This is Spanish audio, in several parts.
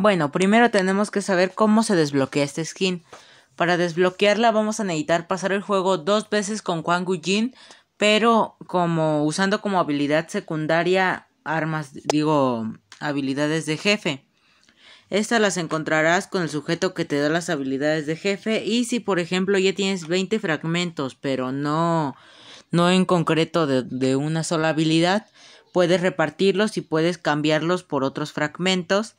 Bueno, primero tenemos que saber cómo se desbloquea este skin. Para desbloquearla vamos a necesitar pasar el juego dos veces con Quan Jin, pero como usando como habilidad secundaria armas, digo, habilidades de jefe. Estas las encontrarás con el sujeto que te da las habilidades de jefe y si por ejemplo ya tienes 20 fragmentos, pero no no en concreto de una sola habilidad, puedes repartirlos y puedes cambiarlos por otros fragmentos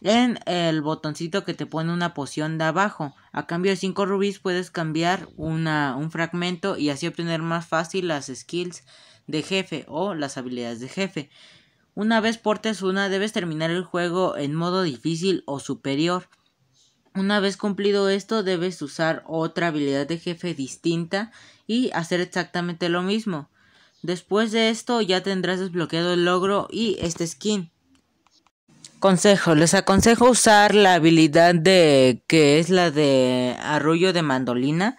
en el botoncito que te pone una poción de abajo. A cambio de 5 rubíes puedes cambiar un fragmento y así obtener más fácil las skills de jefe o las habilidades de jefe. Una vez portes una debes terminar el juego en modo difícil o superior. Una vez cumplido esto debes usar otra habilidad de jefe distinta y hacer exactamente lo mismo. Después de esto ya tendrás desbloqueado el logro y este skin. Consejo, Les aconsejo usar la habilidad de que es la de arrullo de mandolina.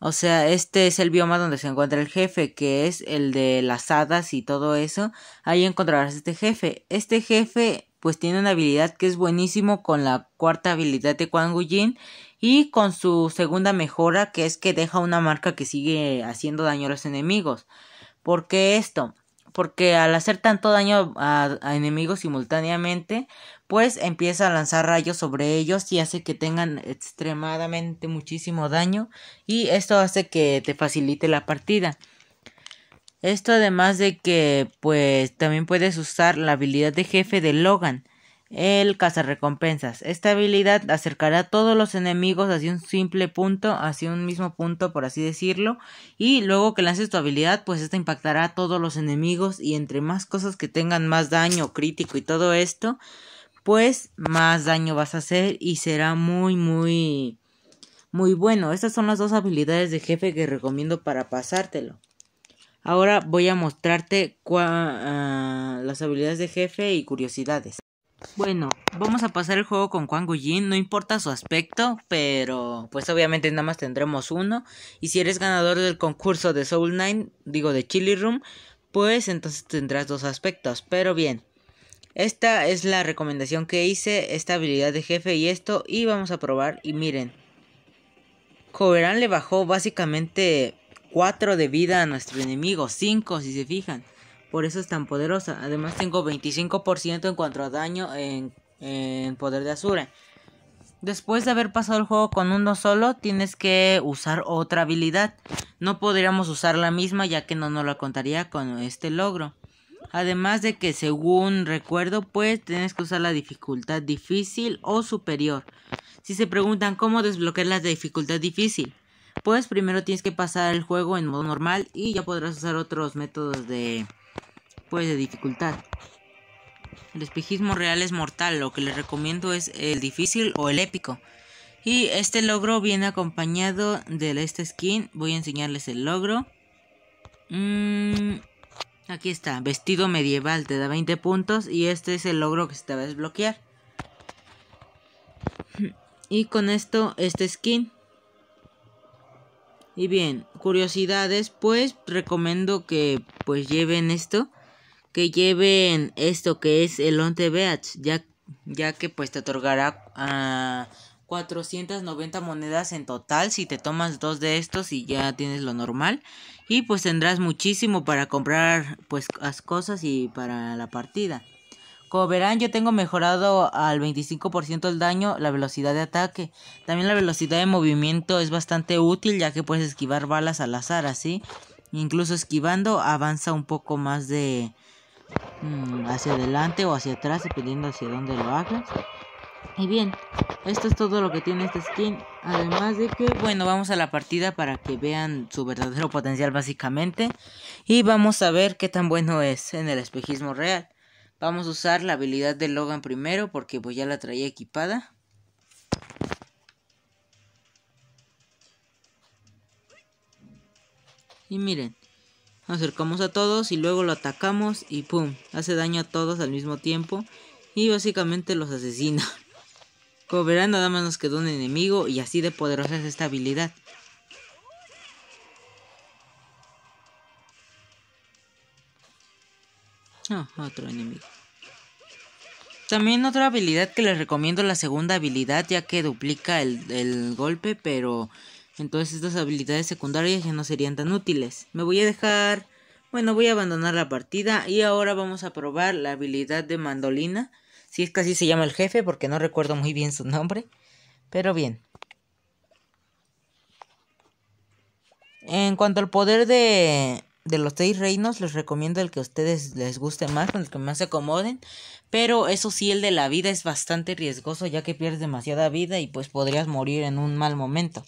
O sea, este es el bioma donde se encuentra el jefe, que es el de las hadas y todo eso. Ahí encontrarás este jefe. Este jefe pues tiene una habilidad que es buenísimo con la cuarta habilidad de Quan y con su segunda mejora que es que deja una marca que sigue haciendo daño a los enemigos. ¿Por qué esto? porque al hacer tanto daño a, enemigos simultáneamente, pues empieza a lanzar rayos sobre ellos y hace que tengan extremadamente muchísimo daño y esto hace que te facilite la partida. Esto además de que pues también puedes usar la habilidad de jefe de Logan el cazarrecompensas. Esta habilidad acercará a todos los enemigos hacia un simple punto, hacia un mismo punto, por así decirlo. Y luego que lances tu habilidad, pues esta impactará a todos los enemigos. Y entre más cosas que tengan más daño crítico y todo esto, pues más daño vas a hacer y será muy, muy, muy bueno. Estas son las dos habilidades de jefe que recomiendo para pasártelo. Ahora voy a mostrarte ah, las habilidades de jefe y curiosidades. Bueno, vamos a pasar el juego con Juan Gullín, no importa su aspecto, pero pues obviamente nada más tendremos uno. Y si eres ganador del concurso de Soul Nine, digo de Chili Room, pues entonces tendrás dos aspectos. Pero bien, esta es la recomendación que hice, esta habilidad de jefe y esto, y vamos a probar. Y miren, Coverán le bajó básicamente 4 de vida a nuestro enemigo, 5 si se fijan. Por eso es tan poderosa. Además tengo 25% en cuanto a daño en, poder de Azura. Después de haber pasado el juego con uno solo, tienes que usar otra habilidad. No podríamos usar la misma ya que no nos la contaría con este logro. Además de que según recuerdo, pues tienes que usar la dificultad difícil o superior. Si se preguntan cómo desbloquear la dificultad difícil, pues primero tienes que pasar el juego en modo normal y ya podrás usar otros métodos de pues de dificultad. El espejismo real es mortal, lo que les recomiendo es el difícil o el épico. Y este logro viene acompañado de esta skin, voy a enseñarles el logro. Mm, aquí está, vestido medieval, te da 20 puntos y este es el logro que se te va a desbloquear. Y con esto, este skin. Y bien, curiosidades, pues recomiendo que pues lleven esto que lleven esto que es el onte Beach, ya, ya que pues te otorgará 490 ah, monedas en total si te tomas dos de estos y ya tienes lo normal y pues tendrás muchísimo para comprar pues las cosas y para la partida. Como verán yo tengo mejorado al 25% el daño, la velocidad de ataque. También la velocidad de movimiento es bastante útil ya que puedes esquivar balas al azar así. Incluso esquivando avanza un poco más de Mm, hacia adelante o hacia atrás dependiendo hacia dónde lo hagas y bien esto es todo lo que tiene esta skin además de que bueno vamos a la partida para que vean su verdadero potencial básicamente y vamos a ver qué tan bueno es en el espejismo real vamos a usar la habilidad de Logan primero porque pues ya la traía equipada y miren nos acercamos a todos y luego lo atacamos y ¡pum! Hace daño a todos al mismo tiempo y básicamente los asesina. Como nada más nos quedó un enemigo y así de poderosa es esta habilidad. Ah, otro enemigo. También otra habilidad que les recomiendo, la segunda habilidad, ya que duplica el, el golpe, pero entonces estas habilidades secundarias ya no serían tan útiles. Me voy a dejar... Bueno, voy a abandonar la partida y ahora vamos a probar la habilidad de mandolina. Si es que así se llama el jefe porque no recuerdo muy bien su nombre. Pero bien. En cuanto al poder de, de los seis reinos, les recomiendo el que a ustedes les guste más, con el que más se acomoden. Pero eso sí, el de la vida es bastante riesgoso ya que pierdes demasiada vida y pues podrías morir en un mal momento.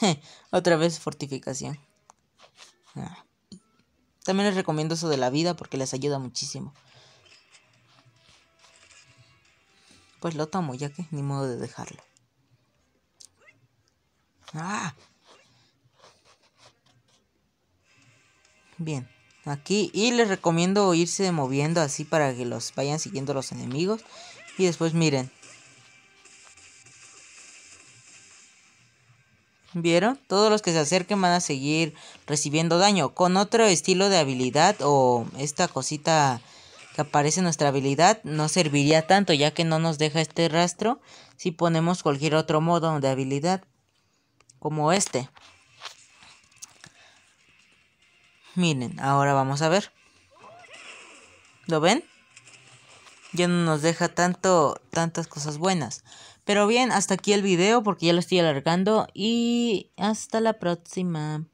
otra vez fortificación. Ah. También les recomiendo eso de la vida porque les ayuda muchísimo. Pues lo tomo, ya que ni modo de dejarlo. ¡Ah! Bien, aquí. Y les recomiendo irse moviendo así para que los vayan siguiendo los enemigos. Y después miren, ¿Vieron? Todos los que se acerquen van a seguir recibiendo daño. Con otro estilo de habilidad o esta cosita que aparece en nuestra habilidad no serviría tanto ya que no nos deja este rastro si ponemos cualquier otro modo de habilidad como este. Miren, ahora vamos a ver. ¿Lo ven? Ya no nos deja tanto tantas cosas buenas. Pero bien, hasta aquí el video porque ya lo estoy alargando y hasta la próxima.